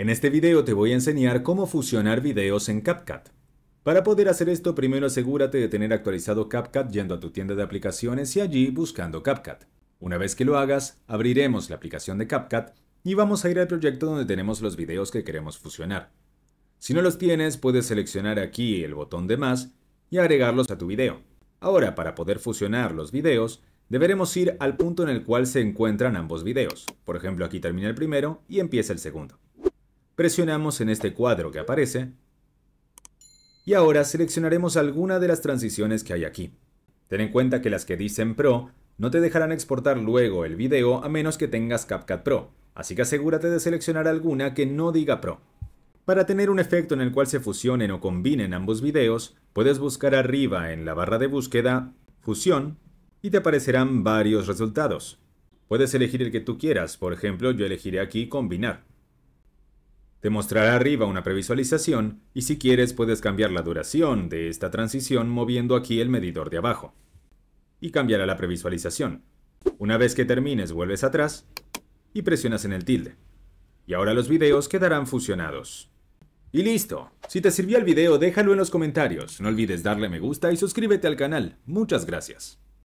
En este video te voy a enseñar cómo fusionar videos en CapCut. Para poder hacer esto, primero asegúrate de tener actualizado CapCut yendo a tu tienda de aplicaciones y allí buscando CapCut. Una vez que lo hagas, abriremos la aplicación de CapCut y vamos a ir al proyecto donde tenemos los videos que queremos fusionar. Si no los tienes, puedes seleccionar aquí el botón de más y agregarlos a tu video. Ahora, para poder fusionar los videos, deberemos ir al punto en el cual se encuentran ambos videos. Por ejemplo, aquí termina el primero y empieza el segundo. Presionamos en este cuadro que aparece y ahora seleccionaremos alguna de las transiciones que hay aquí. Ten en cuenta que las que dicen Pro no te dejarán exportar luego el video a menos que tengas CapCut Pro, así que asegúrate de seleccionar alguna que no diga Pro. Para tener un efecto en el cual se fusionen o combinen ambos videos, puedes buscar arriba en la barra de búsqueda Fusión y te aparecerán varios resultados. Puedes elegir el que tú quieras, por ejemplo yo elegiré aquí Combinar. Te mostrará arriba una previsualización y si quieres puedes cambiar la duración de esta transición moviendo aquí el medidor de abajo. Y cambiará la previsualización. Una vez que termines vuelves atrás y presionas en el tilde. Y ahora los videos quedarán fusionados. Y listo. Si te sirvió el video déjalo en los comentarios. No olvides darle me gusta y suscríbete al canal. Muchas gracias.